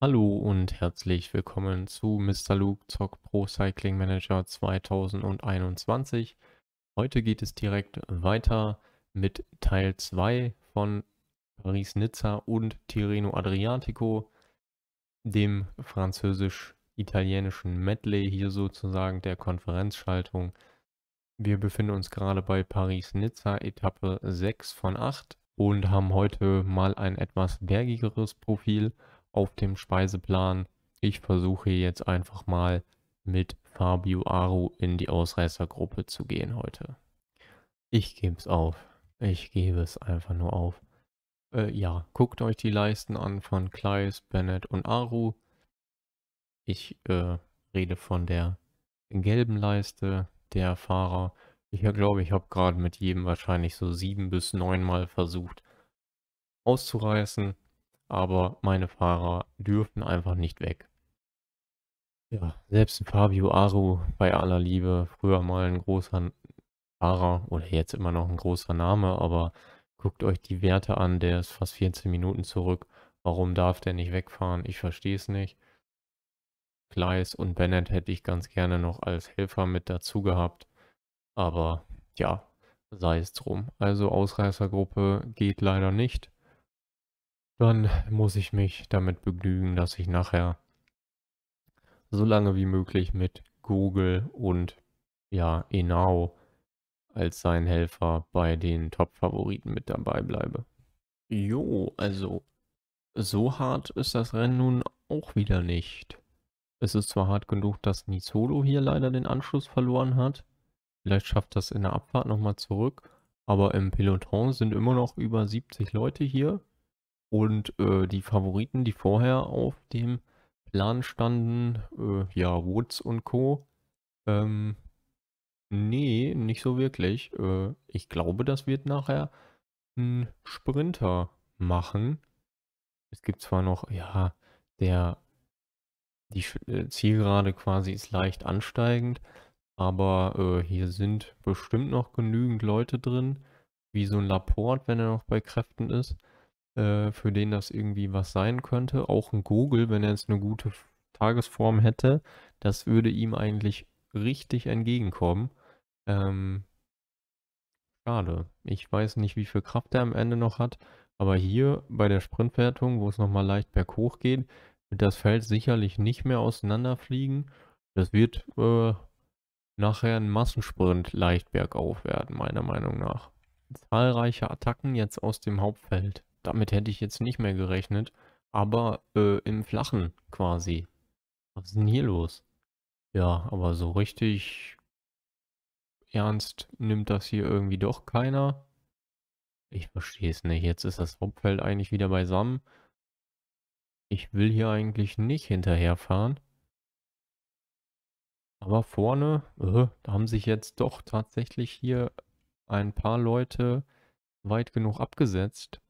Hallo und herzlich willkommen zu Mr. Luke Zock Pro Cycling Manager 2021. Heute geht es direkt weiter mit Teil 2 von Paris-Nizza und Tirreno Adriatico, dem französisch-italienischen Medley hier sozusagen der Konferenzschaltung. Wir befinden uns gerade bei Paris-Nizza Etappe 6 von 8 und haben heute mal ein etwas bergigeres Profil auf dem Speiseplan. Ich versuche jetzt einfach mal mit Fabio Aru in die Ausreißergruppe zu gehen heute. Ich gebe es auf. Ich gebe es einfach nur auf. Äh, ja, guckt euch die Leisten an von Kleis, Bennett und Aru. Ich äh, rede von der gelben Leiste der Fahrer. Ich glaube, ich habe gerade mit jedem wahrscheinlich so sieben bis neun Mal versucht auszureißen aber meine Fahrer dürfen einfach nicht weg. Ja, selbst Fabio Aru, bei aller Liebe, früher mal ein großer Fahrer oder jetzt immer noch ein großer Name, aber guckt euch die Werte an, der ist fast 14 Minuten zurück. Warum darf der nicht wegfahren? Ich verstehe es nicht. Gleis und Bennett hätte ich ganz gerne noch als Helfer mit dazu gehabt, aber ja, sei es drum. Also Ausreißergruppe geht leider nicht dann muss ich mich damit begnügen, dass ich nachher so lange wie möglich mit Google und ja, Enao als sein Helfer bei den Top-Favoriten mit dabei bleibe. Jo, also so hart ist das Rennen nun auch wieder nicht. Es ist zwar hart genug, dass Nisolo hier leider den Anschluss verloren hat. Vielleicht schafft das in der Abfahrt nochmal zurück. Aber im Peloton sind immer noch über 70 Leute hier. Und äh, die Favoriten, die vorher auf dem Plan standen, äh, ja, Woods und Co. Ähm, nee, nicht so wirklich. Äh, ich glaube, das wird nachher ein Sprinter machen. Es gibt zwar noch, ja, der die äh, Zielgerade quasi ist leicht ansteigend, aber äh, hier sind bestimmt noch genügend Leute drin, wie so ein Laport, wenn er noch bei Kräften ist äh, für den das irgendwie was sein könnte. Auch ein Gogel, wenn er jetzt eine gute Tagesform hätte, das würde ihm eigentlich richtig entgegenkommen. Ähm, schade. Ich weiß nicht, wie viel Kraft er am Ende noch hat, aber hier bei der Sprintwertung, wo es nochmal leicht berghoch geht, wird das Feld sicherlich nicht mehr auseinanderfliegen. Das wird äh, nachher ein Massensprint leicht bergauf werden, meiner Meinung nach. Zahlreiche Attacken jetzt aus dem Hauptfeld. Damit hätte ich jetzt nicht mehr gerechnet. Aber äh, im Flachen quasi. Was ist denn hier los? Ja, aber so richtig ernst nimmt das hier irgendwie doch keiner. Ich verstehe es nicht. Jetzt ist das Hauptfeld eigentlich wieder beisammen. Ich will hier eigentlich nicht hinterherfahren. Aber vorne äh, haben sich jetzt doch tatsächlich hier ein paar Leute weit genug abgesetzt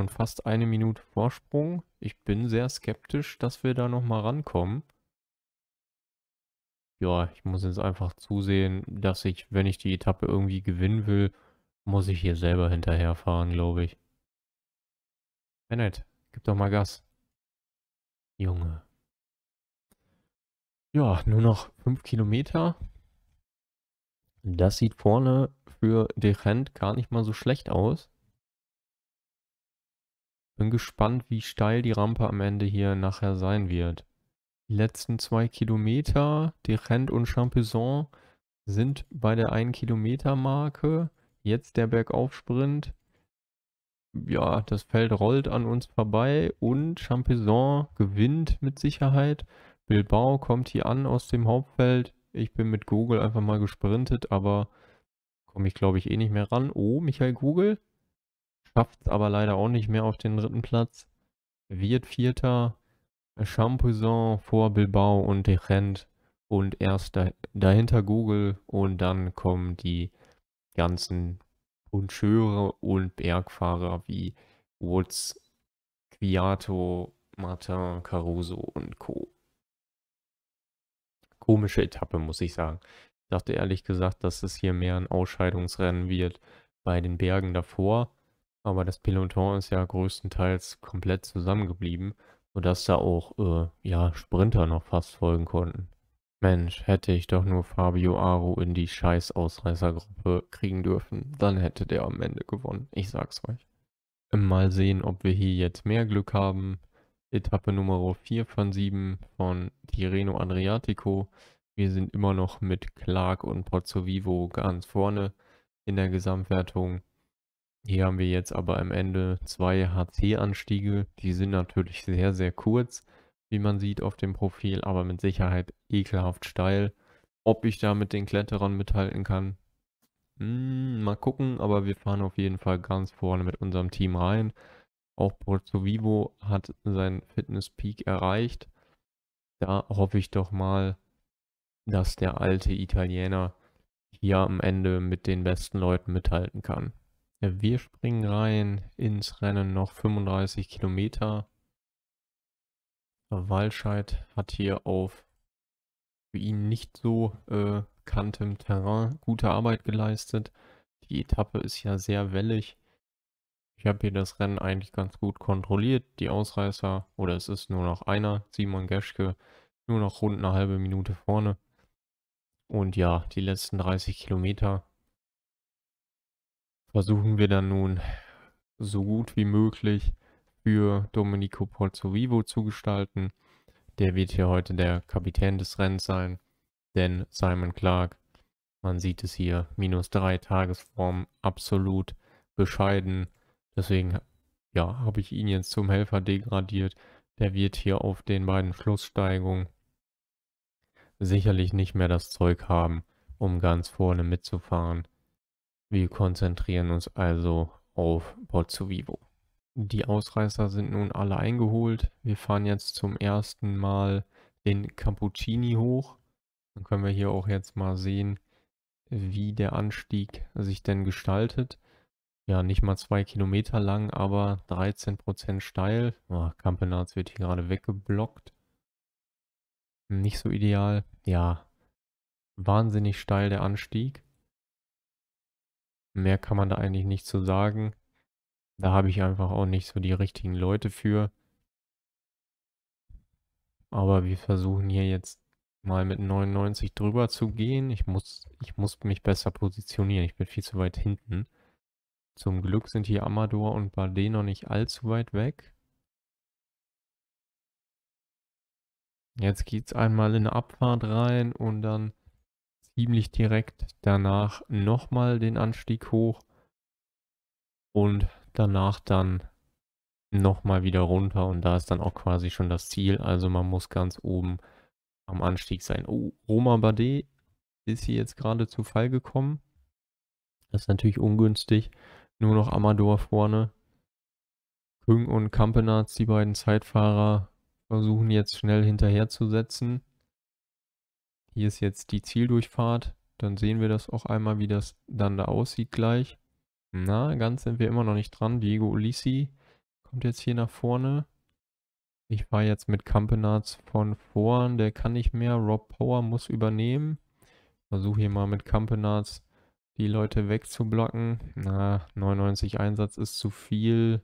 schon fast eine Minute Vorsprung. Ich bin sehr skeptisch, dass wir da nochmal rankommen. Ja, ich muss jetzt einfach zusehen, dass ich, wenn ich die Etappe irgendwie gewinnen will, muss ich hier selber hinterherfahren, glaube ich. Bennett, gib doch mal Gas. Junge. Ja, nur noch 5 Kilometer. Das sieht vorne für Dechent gar nicht mal so schlecht aus. Bin gespannt, wie steil die Rampe am Ende hier nachher sein wird. Die letzten zwei Kilometer, die Rent und Champison, sind bei der 1 Kilometer Marke. Jetzt der Bergaufsprint. Ja, das Feld rollt an uns vorbei und Champison gewinnt mit Sicherheit. Bilbao kommt hier an aus dem Hauptfeld. Ich bin mit Google einfach mal gesprintet, aber komme ich glaube ich eh nicht mehr ran. Oh, Michael Google schafft es aber leider auch nicht mehr auf den dritten Platz. Wird Vierter, Champousin vor Bilbao und Rent und erst da, dahinter Google und dann kommen die ganzen Puncheure und Bergfahrer wie Woods, Quiato, Martin, Caruso und Co. Komische Etappe, muss ich sagen. Ich dachte ehrlich gesagt, dass es hier mehr ein Ausscheidungsrennen wird bei den Bergen davor aber das Peloton ist ja größtenteils komplett zusammengeblieben, sodass da auch, äh, ja, Sprinter noch fast folgen konnten. Mensch, hätte ich doch nur Fabio Aru in die scheiß Ausreißergruppe kriegen dürfen, dann hätte der am Ende gewonnen. Ich sag's euch. Mal sehen, ob wir hier jetzt mehr Glück haben. Etappe Nummer 4 von 7 von Tireno Adriatico. Wir sind immer noch mit Clark und Pozzovivo ganz vorne in der Gesamtwertung. Hier haben wir jetzt aber am Ende zwei HC-Anstiege. Die sind natürlich sehr, sehr kurz, wie man sieht auf dem Profil, aber mit Sicherheit ekelhaft steil. Ob ich da mit den Kletterern mithalten kann, hm, mal gucken. Aber wir fahren auf jeden Fall ganz vorne mit unserem Team rein. Auch Porto Vivo hat seinen Fitness-Peak erreicht. Da hoffe ich doch mal, dass der alte Italiener hier am Ende mit den besten Leuten mithalten kann. Ja, wir springen rein ins Rennen noch 35 Kilometer. Walscheid hat hier auf für ihn nicht so äh, kantem Terrain gute Arbeit geleistet. Die Etappe ist ja sehr wellig. Ich habe hier das Rennen eigentlich ganz gut kontrolliert. Die Ausreißer, oder es ist nur noch einer, Simon Geschke, nur noch rund eine halbe Minute vorne. Und ja, die letzten 30 Kilometer versuchen wir dann nun so gut wie möglich für Domenico Pozzovivo zu gestalten. Der wird hier heute der Kapitän des Rennens sein, denn Simon Clark, man sieht es hier, minus drei Tagesform, absolut bescheiden. Deswegen ja, habe ich ihn jetzt zum Helfer degradiert. Der wird hier auf den beiden Schlusssteigungen sicherlich nicht mehr das Zeug haben, um ganz vorne mitzufahren. Wir konzentrieren uns also auf Pozzo Vivo. Die Ausreißer sind nun alle eingeholt. Wir fahren jetzt zum ersten Mal den Cappuccini hoch. Dann können wir hier auch jetzt mal sehen, wie der Anstieg sich denn gestaltet. Ja, nicht mal zwei Kilometer lang, aber 13% steil. Oh, Campenaz wird hier gerade weggeblockt. Nicht so ideal. Ja, wahnsinnig steil der Anstieg. Mehr kann man da eigentlich nicht zu so sagen. Da habe ich einfach auch nicht so die richtigen Leute für. Aber wir versuchen hier jetzt mal mit 99 drüber zu gehen. Ich muss, ich muss mich besser positionieren. Ich bin viel zu weit hinten. Zum Glück sind hier Amador und Bardet noch nicht allzu weit weg. Jetzt geht es einmal in eine Abfahrt rein und dann ziemlich direkt danach nochmal den Anstieg hoch und danach dann nochmal wieder runter und da ist dann auch quasi schon das Ziel. Also man muss ganz oben am Anstieg sein. Oh, Roma Badet ist hier jetzt gerade zu Fall gekommen. Das ist natürlich ungünstig. Nur noch Amador vorne. Küng und Kampenarz, die beiden Zeitfahrer, versuchen jetzt schnell hinterherzusetzen. Hier ist jetzt die Zieldurchfahrt. Dann sehen wir das auch einmal, wie das dann da aussieht gleich. Na, ganz sind wir immer noch nicht dran. Diego Ulisi kommt jetzt hier nach vorne. Ich war jetzt mit Campenards von vorn. Der kann nicht mehr. Rob Power muss übernehmen. Versuche hier mal mit Campenards die Leute wegzublocken. Na, 99 Einsatz ist zu viel.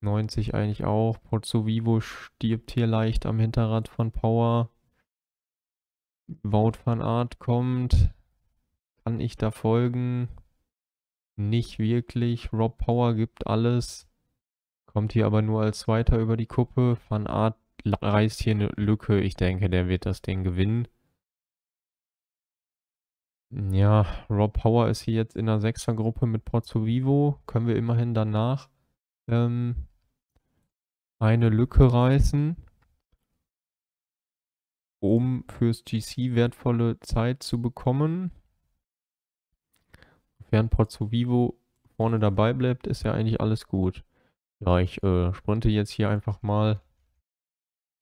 90 eigentlich auch. Pozzo Vivo stirbt hier leicht am Hinterrad von Power. Wout van Art kommt. Kann ich da folgen? Nicht wirklich. Rob Power gibt alles. Kommt hier aber nur als Zweiter über die Kuppe. Van Art reißt hier eine Lücke. Ich denke, der wird das Ding gewinnen. Ja, Rob Power ist hier jetzt in der Sechsergruppe mit Pozzo Vivo. Können wir immerhin danach ähm, eine Lücke reißen um fürs GC wertvolle Zeit zu bekommen. Während Vivo vorne dabei bleibt, ist ja eigentlich alles gut. Ja, ich äh, sprinte jetzt hier einfach mal.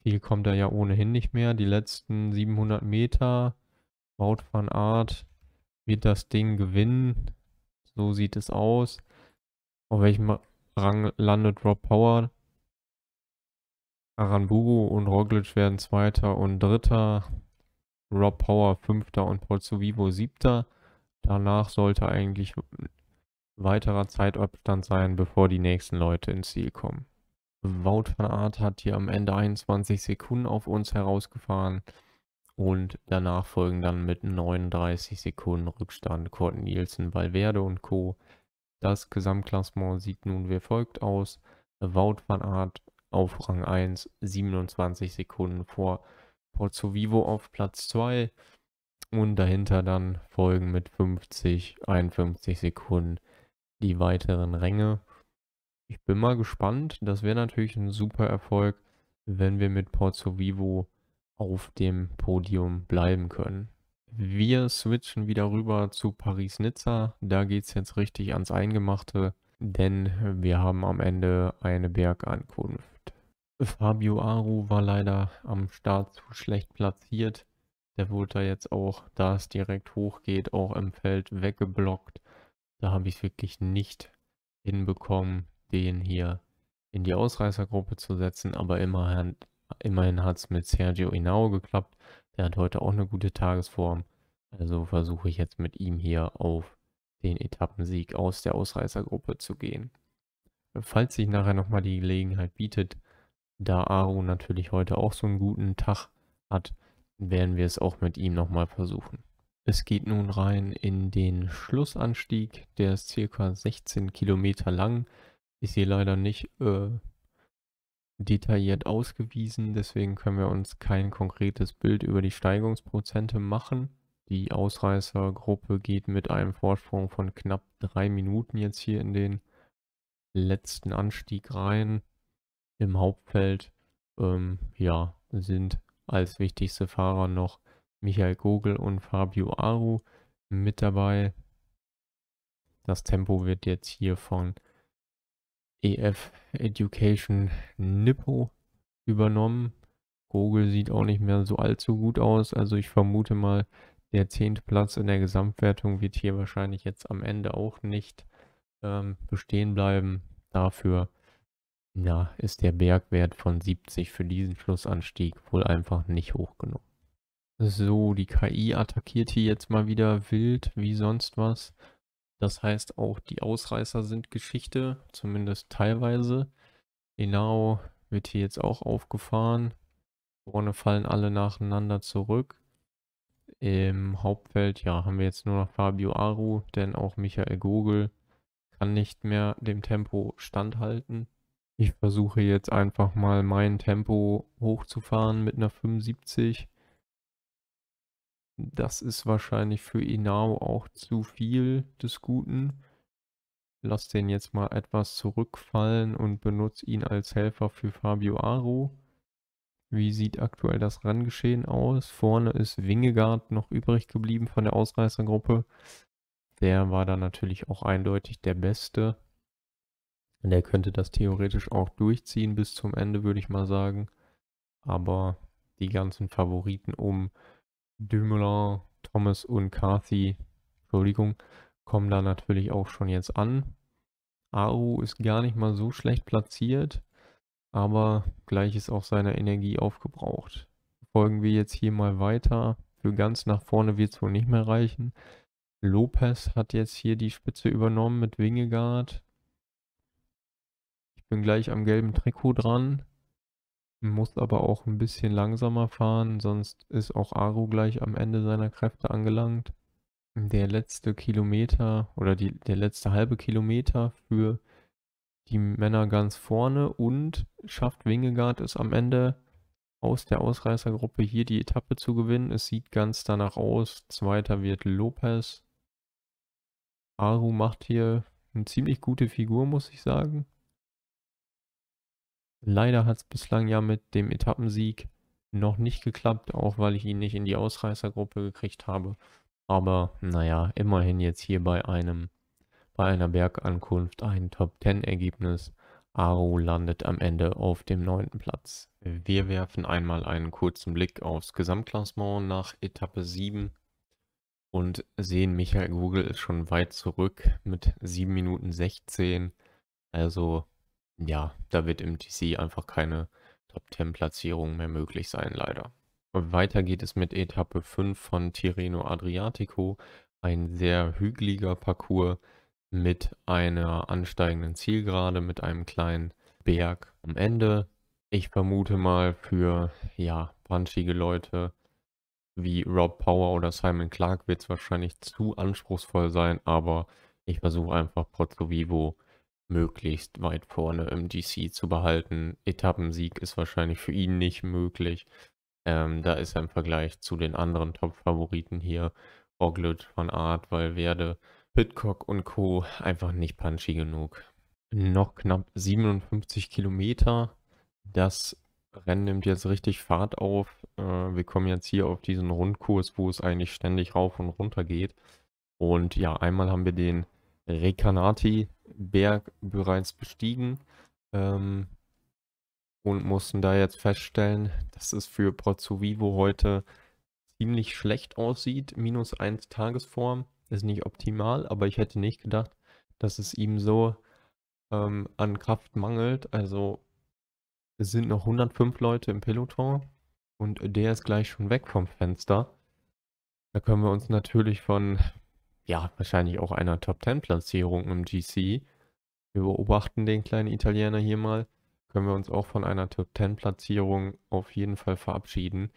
Viel kommt er ja ohnehin nicht mehr. Die letzten 700 Meter, Wout van Art wird das Ding gewinnen. So sieht es aus. Auf welchem Rang landet Rob Power? Aranburu und Roglic werden Zweiter und Dritter. Rob Power Fünfter und Paul Siebter. Danach sollte eigentlich weiterer Zeitabstand sein, bevor die nächsten Leute ins Ziel kommen. Wout van Aert hat hier am Ende 21 Sekunden auf uns herausgefahren und danach folgen dann mit 39 Sekunden Rückstand Corten Nielsen, Valverde und Co. Das Gesamtklassement sieht nun wie folgt aus. Wout van Aert auf Rang 1, 27 Sekunden vor Pozzo Vivo auf Platz 2 und dahinter dann folgen mit 50, 51 Sekunden die weiteren Ränge. Ich bin mal gespannt, das wäre natürlich ein super Erfolg, wenn wir mit Pozzo Vivo auf dem Podium bleiben können. Wir switchen wieder rüber zu Paris-Nizza. Da geht es jetzt richtig ans Eingemachte, denn wir haben am Ende eine Bergankunft. Fabio Aru war leider am Start zu schlecht platziert. Der wurde da jetzt auch, da es direkt hochgeht, auch im Feld weggeblockt. Da habe ich es wirklich nicht hinbekommen, den hier in die Ausreißergruppe zu setzen. Aber immerhin, immerhin hat es mit Sergio Inao geklappt. Der hat heute auch eine gute Tagesform. Also versuche ich jetzt mit ihm hier auf den Etappensieg aus der Ausreißergruppe zu gehen. Falls sich nachher nochmal die Gelegenheit bietet, da Aru natürlich heute auch so einen guten Tag hat, werden wir es auch mit ihm nochmal versuchen. Es geht nun rein in den Schlussanstieg, der ist circa 16 Kilometer lang. Ist hier leider nicht äh, detailliert ausgewiesen, deswegen können wir uns kein konkretes Bild über die Steigungsprozente machen. Die Ausreißergruppe geht mit einem Vorsprung von knapp drei Minuten jetzt hier in den letzten Anstieg rein im Hauptfeld ähm, ja, sind als wichtigste Fahrer noch Michael Gogel und Fabio Aru mit dabei. Das Tempo wird jetzt hier von EF Education Nippo übernommen. Gogel sieht auch nicht mehr so allzu gut aus. Also ich vermute mal, der zehnte Platz in der Gesamtwertung wird hier wahrscheinlich jetzt am Ende auch nicht ähm, bestehen bleiben. Dafür ja, ist der Bergwert von 70 für diesen Flussanstieg wohl einfach nicht hoch genug. So, die KI attackiert hier jetzt mal wieder wild wie sonst was. Das heißt, auch die Ausreißer sind Geschichte, zumindest teilweise. Genau wird hier jetzt auch aufgefahren. Vorne fallen alle nacheinander zurück. Im Hauptfeld, ja, haben wir jetzt nur noch Fabio Aru, denn auch Michael Gogel kann nicht mehr dem Tempo standhalten. Ich versuche jetzt einfach mal mein Tempo hochzufahren mit einer 75. Das ist wahrscheinlich für Inao auch zu viel des Guten. Lass den jetzt mal etwas zurückfallen und benutze ihn als Helfer für Fabio Aro. Wie sieht aktuell das Randgeschehen aus? Vorne ist Wingegaard noch übrig geblieben von der Ausreißergruppe. Der war dann natürlich auch eindeutig der Beste. Und er könnte das theoretisch auch durchziehen bis zum Ende, würde ich mal sagen. Aber die ganzen Favoriten um Dumoulin, Thomas und Carthy, Entschuldigung, kommen da natürlich auch schon jetzt an. Aru ist gar nicht mal so schlecht platziert, aber gleich ist auch seine Energie aufgebraucht. Folgen wir jetzt hier mal weiter. Für ganz nach vorne wird es wohl nicht mehr reichen. Lopez hat jetzt hier die Spitze übernommen mit Wingegaard bin gleich am gelben Trikot dran. Muss aber auch ein bisschen langsamer fahren, sonst ist auch Aru gleich am Ende seiner Kräfte angelangt. Der letzte Kilometer oder die, der letzte halbe Kilometer für die Männer ganz vorne und schafft Wingegaard es am Ende aus der Ausreißergruppe hier die Etappe zu gewinnen. Es sieht ganz danach aus. Zweiter wird Lopez. Aru macht hier eine ziemlich gute Figur, muss ich sagen. Leider hat es bislang ja mit dem Etappensieg noch nicht geklappt, auch weil ich ihn nicht in die Ausreißergruppe gekriegt habe. Aber naja, immerhin jetzt hier bei einem bei einer Bergankunft ein Top 10 Ergebnis. Aro landet am Ende auf dem neunten Platz. Wir werfen einmal einen kurzen Blick aufs Gesamtklassement nach Etappe 7 und sehen, Michael Google ist schon weit zurück mit 7 Minuten 16. Also ja, da wird im TC einfach keine Top-10-Platzierung mehr möglich sein, leider. Weiter geht es mit Etappe 5 von Tirreno Adriatico. Ein sehr hügeliger Parcours mit einer ansteigenden Zielgerade, mit einem kleinen Berg am Ende. Ich vermute mal für ja, punchige Leute wie Rob Power oder Simon Clark wird es wahrscheinlich zu anspruchsvoll sein, aber ich versuche einfach Pozzo Vivo möglichst weit vorne im DC zu behalten. Etappensieg ist wahrscheinlich für ihn nicht möglich. Ähm, da ist er im Vergleich zu den anderen Top-Favoriten hier, Roglic, Van Aert, Valverde, Pitcock und Co. einfach nicht punchy genug. Noch knapp 57 Kilometer. Das Rennen nimmt jetzt richtig Fahrt auf. Äh, wir kommen jetzt hier auf diesen Rundkurs, wo es eigentlich ständig rauf und runter geht. Und ja, einmal haben wir den Recanati, Berg bereits bestiegen ähm, und mussten da jetzt feststellen, dass es für Pozzo Vivo heute ziemlich schlecht aussieht. Minus 1 Tagesform ist nicht optimal, aber ich hätte nicht gedacht, dass es ihm so ähm, an Kraft mangelt. Also es sind noch 105 Leute im Peloton und der ist gleich schon weg vom Fenster. Da können wir uns natürlich von ja, wahrscheinlich auch einer Top 10 Platzierung im GC. Wir beobachten den kleinen Italiener hier mal. Können wir uns auch von einer Top 10 Platzierung auf jeden Fall verabschieden.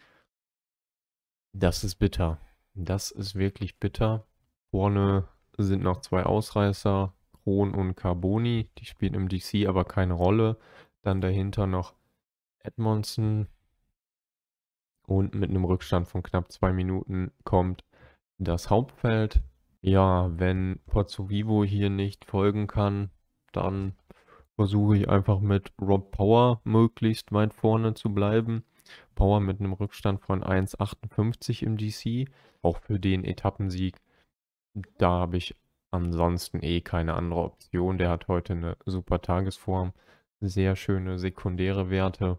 Das ist bitter. Das ist wirklich bitter. Vorne sind noch zwei Ausreißer, Kron und Carboni. Die spielen im DC aber keine Rolle. Dann dahinter noch Edmondson. Und mit einem Rückstand von knapp zwei Minuten kommt das Hauptfeld. Ja, wenn Pozzo Vivo hier nicht folgen kann, dann versuche ich einfach mit Rob Power möglichst weit vorne zu bleiben. Power mit einem Rückstand von 1,58 im DC, auch für den Etappensieg. Da habe ich ansonsten eh keine andere Option. Der hat heute eine super Tagesform, sehr schöne sekundäre Werte.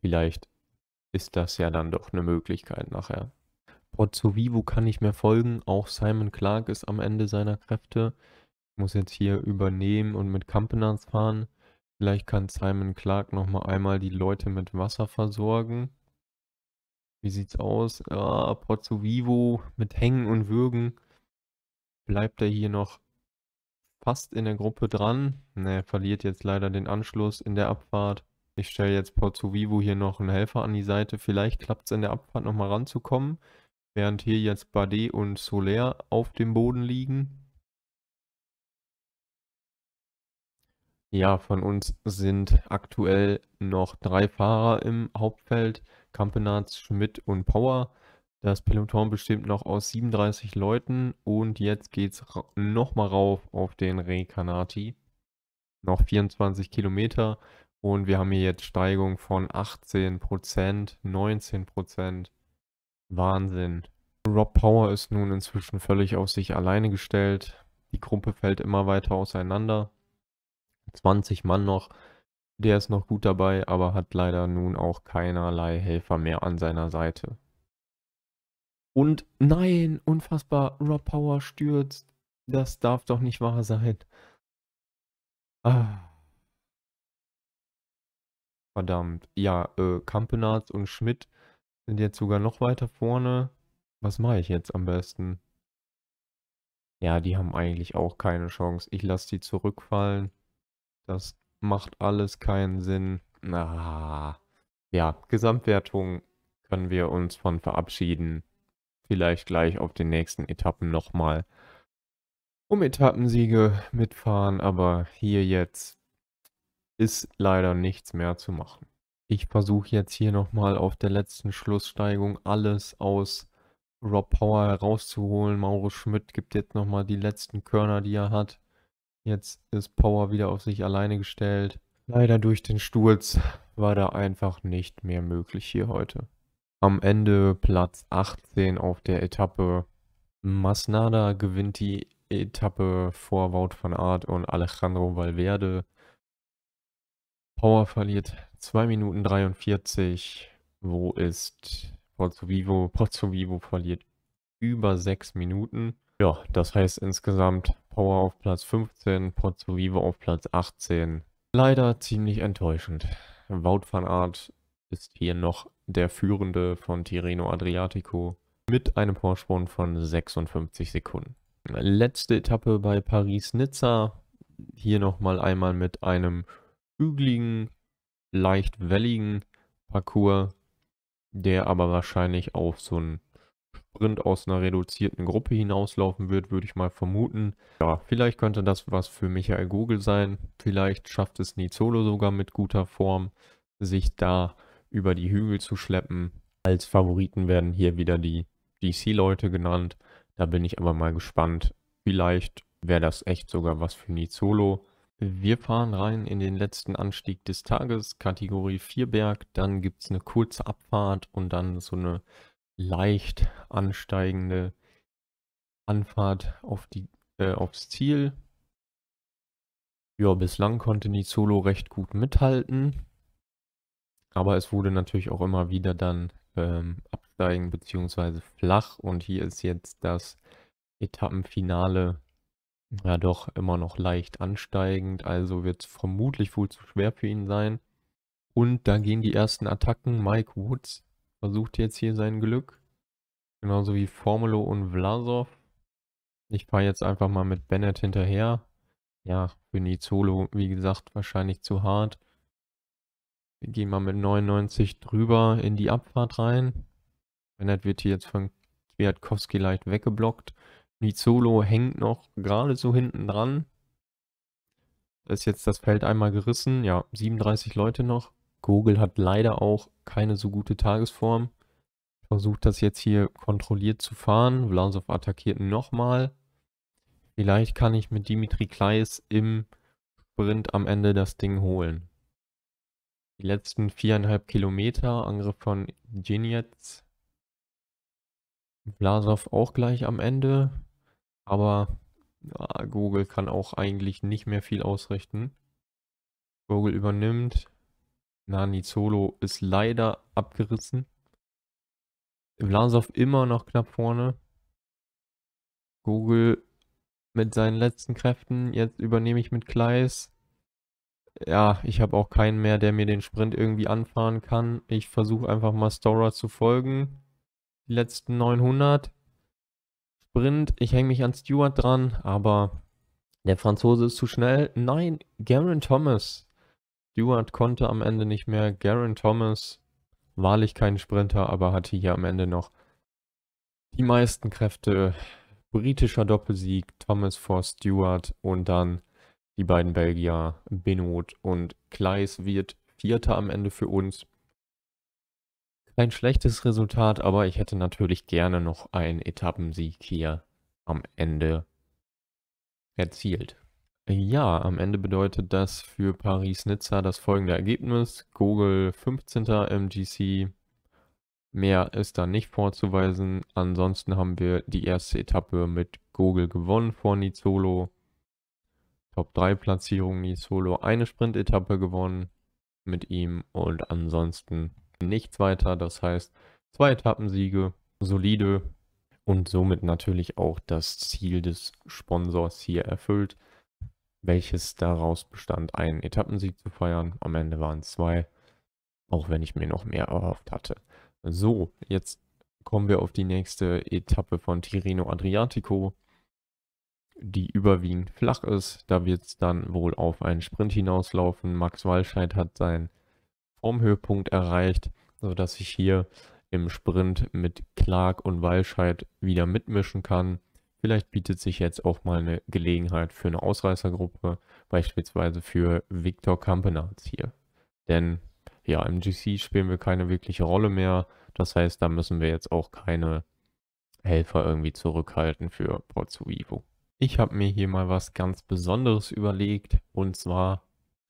Vielleicht ist das ja dann doch eine Möglichkeit nachher. Pozzovivo kann ich mehr folgen. Auch Simon Clark ist am Ende seiner Kräfte. Ich muss jetzt hier übernehmen und mit Campenas fahren. Vielleicht kann Simon Clark nochmal einmal die Leute mit Wasser versorgen. Wie sieht's aus? Ah, Pozzovivo mit Hängen und Würgen. Bleibt er hier noch fast in der Gruppe dran. Ne, verliert jetzt leider den Anschluss in der Abfahrt. Ich stelle jetzt Porto Vivo hier noch einen Helfer an die Seite. Vielleicht klappt es in der Abfahrt nochmal ranzukommen. Während hier jetzt Bade und Soler auf dem Boden liegen. Ja, von uns sind aktuell noch drei Fahrer im Hauptfeld. Kampenarz, Schmidt und Power. Das Peloton bestimmt noch aus 37 Leuten und jetzt geht es nochmal rauf auf den Recanati. Noch 24 Kilometer und wir haben hier jetzt Steigung von 18%, 19%. Wahnsinn. Rob Power ist nun inzwischen völlig auf sich alleine gestellt. Die Gruppe fällt immer weiter auseinander. 20 Mann noch. Der ist noch gut dabei, aber hat leider nun auch keinerlei Helfer mehr an seiner Seite. Und nein, unfassbar, Rob Power stürzt. Das darf doch nicht wahr sein. Ah. Verdammt. Ja, äh, Kampenarzt und Schmidt sind jetzt sogar noch weiter vorne. Was mache ich jetzt am besten? Ja, die haben eigentlich auch keine Chance. Ich lasse die zurückfallen. Das macht alles keinen Sinn. Na, Ja, Gesamtwertung können wir uns von verabschieden. Vielleicht gleich auf den nächsten Etappen nochmal um Etappensiege mitfahren, aber hier jetzt ist leider nichts mehr zu machen. Ich versuche jetzt hier nochmal auf der letzten Schlusssteigung alles aus Rob Power herauszuholen. Mauro Schmidt gibt jetzt nochmal die letzten Körner, die er hat. Jetzt ist Power wieder auf sich alleine gestellt. Leider durch den Sturz war da einfach nicht mehr möglich hier heute. Am Ende Platz 18 auf der Etappe. Masnada gewinnt die Etappe vor Wout van Aert und Alejandro Valverde. Power verliert 2 Minuten 43. Wo ist Pozzo Vivo? Pozzo Vivo verliert über 6 Minuten. Ja, das heißt insgesamt Power auf Platz 15, Pozzo Vivo auf Platz 18. Leider ziemlich enttäuschend. Wout van Aert ist hier noch der Führende von Tirreno Adriatico mit einem Vorsprung von 56 Sekunden. Letzte Etappe bei Paris-Nizza. Hier nochmal einmal mit einem hügeligen leicht welligen Parcours, der aber wahrscheinlich auf so einen Sprint aus einer reduzierten Gruppe hinauslaufen wird, würde ich mal vermuten. Ja, vielleicht könnte das was für Michael Google sein. Vielleicht schafft es Nizolo sogar mit guter Form, sich da über die Hügel zu schleppen. Als Favoriten werden hier wieder die DC-Leute genannt. Da bin ich aber mal gespannt. Vielleicht wäre das echt sogar was für Nizolo. Wir fahren rein in den letzten Anstieg des Tages, Kategorie 4 Berg, dann gibt es eine kurze Abfahrt und dann so eine leicht ansteigende Anfahrt auf die, äh, aufs Ziel. Ja, bislang konnte Nizolo recht gut mithalten, aber es wurde natürlich auch immer wieder dann ähm, absteigen bzw. flach und hier ist jetzt das Etappenfinale ja, doch, immer noch leicht ansteigend, also wird es vermutlich wohl zu schwer für ihn sein. Und da gehen die ersten Attacken. Mike Woods versucht jetzt hier sein Glück. Genauso wie Formulo und Vlasov. Ich fahre jetzt einfach mal mit Bennett hinterher. Ja, für Nizolo, wie gesagt, wahrscheinlich zu hart. Wir gehen mal mit 99 drüber in die Abfahrt rein. Bennett wird hier jetzt von Kwiatkowski leicht weggeblockt. Nizolo hängt noch gerade so hinten dran. Da Ist jetzt das Feld einmal gerissen. Ja, 37 Leute noch. Gogel hat leider auch keine so gute Tagesform. Versucht das jetzt hier kontrolliert zu fahren. Vlasov attackiert nochmal. Vielleicht kann ich mit Dimitri Kleis im Sprint am Ende das Ding holen. Die letzten viereinhalb Kilometer, Angriff von Genietz. Vlasov auch gleich am Ende. Aber ja, Google kann auch eigentlich nicht mehr viel ausrichten. Google übernimmt. Nani Zolo ist leider abgerissen. Vlasov immer noch knapp vorne. Google mit seinen letzten Kräften. Jetzt übernehme ich mit Kleis. Ja, ich habe auch keinen mehr, der mir den Sprint irgendwie anfahren kann. Ich versuche einfach mal Stora zu folgen. Die letzten 900. Sprint. Ich hänge mich an Stewart dran, aber der Franzose ist zu schnell. Nein, Garen Thomas. Stewart konnte am Ende nicht mehr. Garen Thomas, wahrlich kein Sprinter, aber hatte hier am Ende noch die meisten Kräfte. Britischer Doppelsieg, Thomas vor Stewart und dann die beiden Belgier, Benot und Kleis wird Vierter am Ende für uns ein schlechtes Resultat, aber ich hätte natürlich gerne noch einen Etappensieg hier am Ende erzielt. Ja, am Ende bedeutet das für Paris-Nizza das folgende Ergebnis. Gogol 15. im GC. Mehr ist da nicht vorzuweisen. Ansonsten haben wir die erste Etappe mit Gogol gewonnen vor Nizolo. Top 3 Platzierung Nizolo. Eine Sprint-Etappe gewonnen mit ihm und ansonsten nichts weiter. Das heißt, zwei Etappensiege, solide und somit natürlich auch das Ziel des Sponsors hier erfüllt, welches daraus bestand, einen Etappensieg zu feiern. Am Ende waren es zwei, auch wenn ich mir noch mehr erhofft hatte. So, jetzt kommen wir auf die nächste Etappe von Tirino Adriatico, die überwiegend flach ist. Da wird es dann wohl auf einen Sprint hinauslaufen. Max Walscheid hat sein Formhöhepunkt erreicht, sodass ich hier im Sprint mit Clark und Walscheid wieder mitmischen kann. Vielleicht bietet sich jetzt auch mal eine Gelegenheit für eine Ausreißergruppe, beispielsweise für Victor Campenards hier. Denn ja, im GC spielen wir keine wirkliche Rolle mehr. Das heißt, da müssen wir jetzt auch keine Helfer irgendwie zurückhalten für Pozzuivo. Ich habe mir hier mal was ganz Besonderes überlegt und zwar,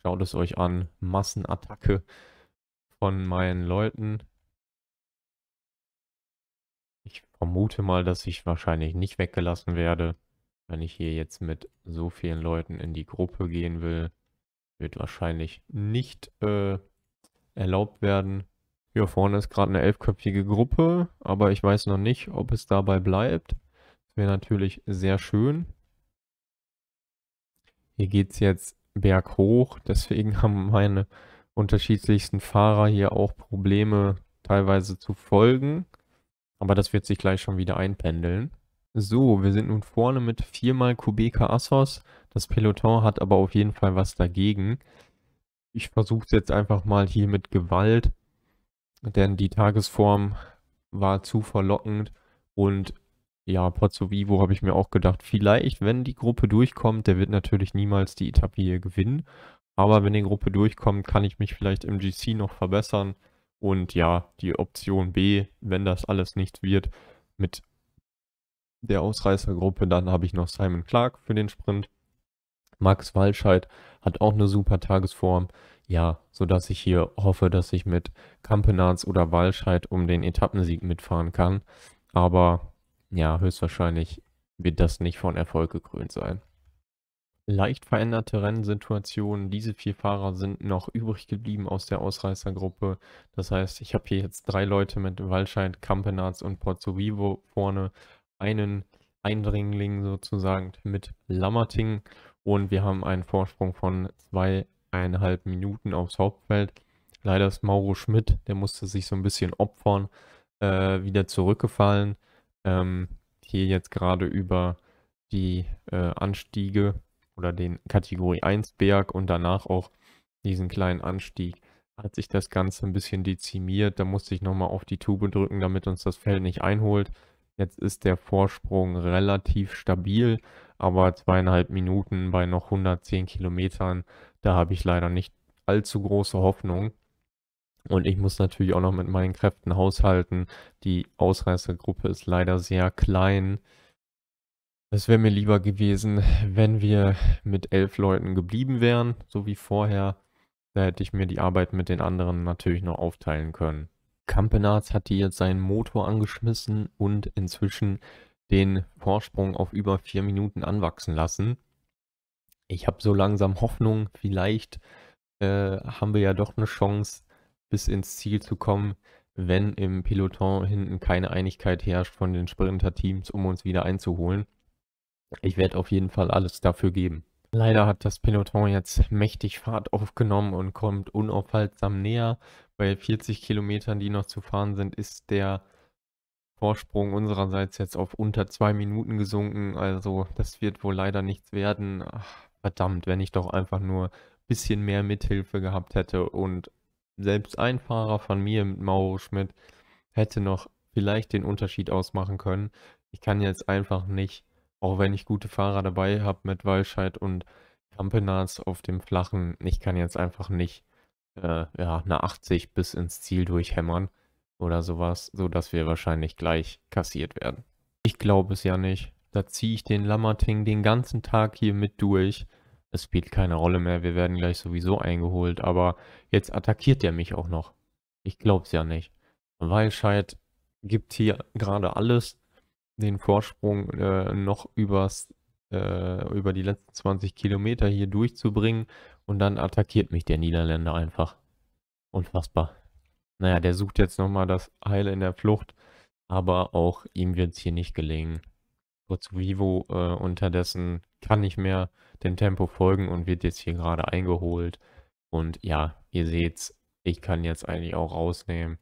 schaut es euch an, Massenattacke von meinen Leuten. Ich vermute mal, dass ich wahrscheinlich nicht weggelassen werde. Wenn ich hier jetzt mit so vielen Leuten in die Gruppe gehen will, wird wahrscheinlich nicht äh, erlaubt werden. Hier vorne ist gerade eine elfköpfige Gruppe, aber ich weiß noch nicht, ob es dabei bleibt. Wäre natürlich sehr schön. Hier geht es jetzt berghoch, deswegen haben meine unterschiedlichsten Fahrer hier auch Probleme teilweise zu folgen. Aber das wird sich gleich schon wieder einpendeln. So, wir sind nun vorne mit viermal Kubeka Assos. Das Peloton hat aber auf jeden Fall was dagegen. Ich versuche es jetzt einfach mal hier mit Gewalt, denn die Tagesform war zu verlockend und ja, Pozzo Vivo habe ich mir auch gedacht, vielleicht, wenn die Gruppe durchkommt, der wird natürlich niemals die Etappe hier gewinnen, aber wenn die Gruppe durchkommt, kann ich mich vielleicht im GC noch verbessern. Und ja, die Option B, wenn das alles nichts wird, mit der Ausreißergruppe, dann habe ich noch Simon Clark für den Sprint. Max Walscheid hat auch eine super Tagesform. Ja, sodass ich hier hoffe, dass ich mit Kampenarz oder Walscheid um den Etappensieg mitfahren kann. Aber ja, höchstwahrscheinlich wird das nicht von Erfolg gekrönt sein. Leicht veränderte Rennsituation. Diese vier Fahrer sind noch übrig geblieben aus der Ausreißergruppe. Das heißt, ich habe hier jetzt drei Leute mit Walscheid, Campenaz und Pozzo Vivo vorne. Einen Eindringling sozusagen mit Lammerting. Und wir haben einen Vorsprung von zweieinhalb Minuten aufs Hauptfeld. Leider ist Mauro Schmidt, der musste sich so ein bisschen opfern, äh, wieder zurückgefallen. Ähm, hier jetzt gerade über die äh, Anstiege oder den Kategorie 1 Berg und danach auch diesen kleinen Anstieg, hat sich das Ganze ein bisschen dezimiert. Da musste ich nochmal auf die Tube drücken, damit uns das Feld nicht einholt. Jetzt ist der Vorsprung relativ stabil, aber zweieinhalb Minuten bei noch 110 Kilometern, da habe ich leider nicht allzu große Hoffnung. Und ich muss natürlich auch noch mit meinen Kräften haushalten. Die Ausreißergruppe ist leider sehr klein. Es wäre mir lieber gewesen, wenn wir mit elf Leuten geblieben wären, so wie vorher. Da hätte ich mir die Arbeit mit den anderen natürlich noch aufteilen können. Campenards hatte jetzt seinen Motor angeschmissen und inzwischen den Vorsprung auf über vier Minuten anwachsen lassen. Ich habe so langsam Hoffnung, vielleicht äh, haben wir ja doch eine Chance, bis ins Ziel zu kommen, wenn im Peloton hinten keine Einigkeit herrscht von den Sprinter-Teams, um uns wieder einzuholen. Ich werde auf jeden Fall alles dafür geben. Leider hat das Peloton jetzt mächtig Fahrt aufgenommen und kommt unaufhaltsam näher. Bei 40 Kilometern, die noch zu fahren sind, ist der Vorsprung unsererseits jetzt auf unter zwei Minuten gesunken. Also das wird wohl leider nichts werden. Ach, verdammt, wenn ich doch einfach nur ein bisschen mehr Mithilfe gehabt hätte. Und selbst ein Fahrer von mir mit Mauro Schmidt hätte noch vielleicht den Unterschied ausmachen können. Ich kann jetzt einfach nicht auch wenn ich gute Fahrer dabei habe mit Walscheid und Campenaz auf dem Flachen, ich kann jetzt einfach nicht äh, ja, eine 80 bis ins Ziel durchhämmern oder sowas, sodass wir wahrscheinlich gleich kassiert werden. Ich glaube es ja nicht. Da ziehe ich den Lammerting den ganzen Tag hier mit durch. Es spielt keine Rolle mehr, wir werden gleich sowieso eingeholt, aber jetzt attackiert er mich auch noch. Ich glaube es ja nicht. Walscheid gibt hier gerade alles den Vorsprung äh, noch übers, äh, über die letzten 20 Kilometer hier durchzubringen und dann attackiert mich der Niederländer einfach. Unfassbar. Naja, der sucht jetzt nochmal das Heil in der Flucht, aber auch ihm wird es hier nicht gelingen. Kurz Vivo äh, unterdessen kann nicht mehr dem Tempo folgen und wird jetzt hier gerade eingeholt. Und ja, ihr seht's, ich kann jetzt eigentlich auch rausnehmen.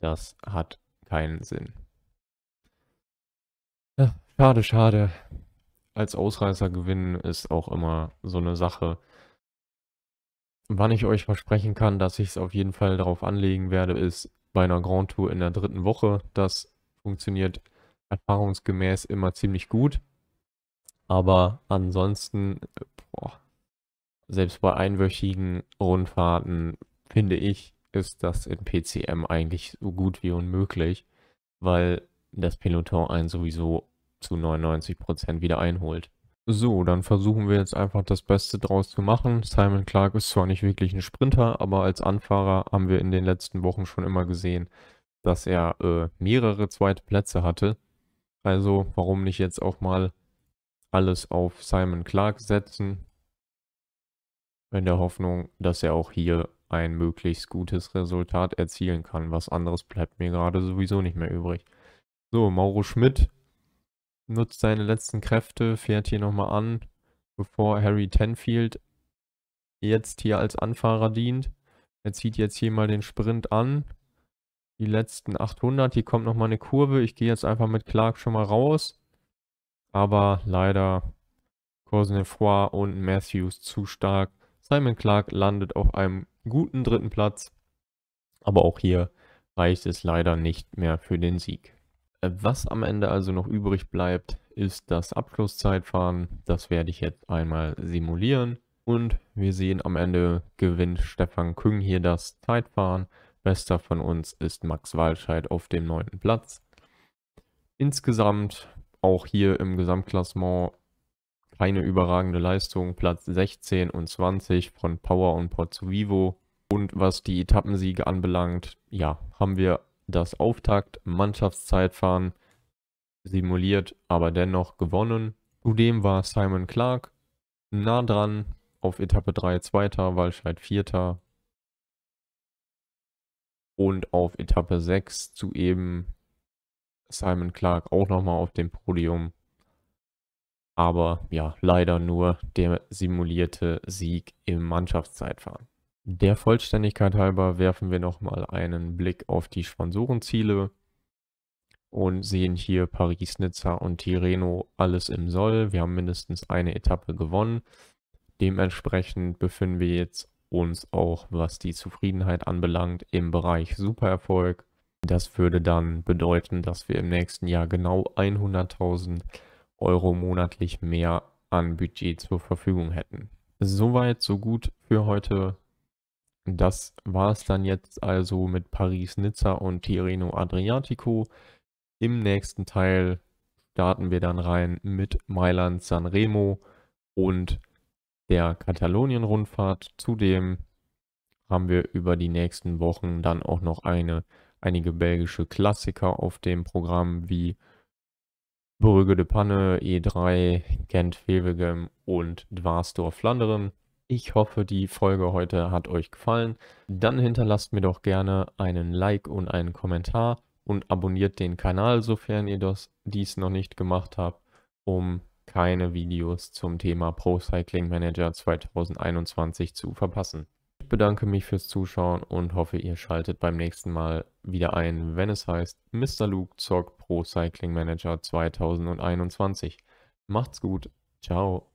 Das hat keinen Sinn. Schade, schade. Als Ausreißer gewinnen ist auch immer so eine Sache. Wann ich euch versprechen kann, dass ich es auf jeden Fall darauf anlegen werde, ist bei einer Grand Tour in der dritten Woche. Das funktioniert erfahrungsgemäß immer ziemlich gut. Aber ansonsten, boah, selbst bei einwöchigen Rundfahrten, finde ich, ist das in PCM eigentlich so gut wie unmöglich, weil das Peloton einen sowieso zu 99% wieder einholt. So, dann versuchen wir jetzt einfach das Beste draus zu machen. Simon Clark ist zwar nicht wirklich ein Sprinter, aber als Anfahrer haben wir in den letzten Wochen schon immer gesehen, dass er äh, mehrere zweite Plätze hatte. Also warum nicht jetzt auch mal alles auf Simon Clark setzen, in der Hoffnung, dass er auch hier ein möglichst gutes Resultat erzielen kann. Was anderes bleibt mir gerade sowieso nicht mehr übrig. So, Mauro Schmidt nutzt seine letzten Kräfte, fährt hier nochmal an, bevor Harry Tenfield jetzt hier als Anfahrer dient. Er zieht jetzt hier mal den Sprint an. Die letzten 800, hier kommt nochmal eine Kurve. Ich gehe jetzt einfach mit Clark schon mal raus. Aber leider Cosnefroy und Matthews zu stark. Simon Clark landet auf einem guten dritten Platz. Aber auch hier reicht es leider nicht mehr für den Sieg. Äh, was am Ende also noch übrig bleibt, ist das Abschlusszeitfahren. Das werde ich jetzt einmal simulieren. Und wir sehen am Ende gewinnt Stefan Küng hier das Zeitfahren. Bester von uns ist Max Walscheid auf dem neunten Platz. Insgesamt auch hier im Gesamtklassement keine überragende Leistung. Platz 16 und 20 von Power und Pozzo Vivo. Und was die Etappensiege anbelangt, ja, haben wir das Auftakt-Mannschaftszeitfahren simuliert, aber dennoch gewonnen. Zudem war Simon Clark nah dran, auf Etappe 3 Zweiter, Walscheid Vierter und auf Etappe 6 zu eben Simon Clark auch nochmal auf dem Podium. Aber ja, leider nur der simulierte Sieg im Mannschaftszeitfahren. Der Vollständigkeit halber werfen wir nochmal einen Blick auf die Sponsorenziele und sehen hier Paris, Nizza und Tirreno alles im Soll. Wir haben mindestens eine Etappe gewonnen. Dementsprechend befinden wir jetzt uns auch, was die Zufriedenheit anbelangt, im Bereich Supererfolg. Das würde dann bedeuten, dass wir im nächsten Jahr genau 100.000 Euro monatlich mehr an Budget zur Verfügung hätten. Soweit, so gut für heute. Das war es dann jetzt also mit Paris-Nizza und Tirreno Adriatico. Im nächsten Teil starten wir dann rein mit mailand sanremo und der Katalonien-Rundfahrt. Zudem haben wir über die nächsten Wochen dann auch noch eine, einige belgische Klassiker auf dem Programm wie Brügge de Panne, E3, Gent-Wevelgem und Dwarsdorf-Flanderen. Ich hoffe, die Folge heute hat euch gefallen. Dann hinterlasst mir doch gerne einen Like und einen Kommentar und abonniert den Kanal, sofern ihr das, dies noch nicht gemacht habt, um keine Videos zum Thema Pro Cycling Manager 2021 zu verpassen. Ich bedanke mich fürs Zuschauen und hoffe, ihr schaltet beim nächsten Mal wieder ein, wenn es heißt Mr. Luke zockt Pro Cycling Manager 2021. Macht's gut, ciao.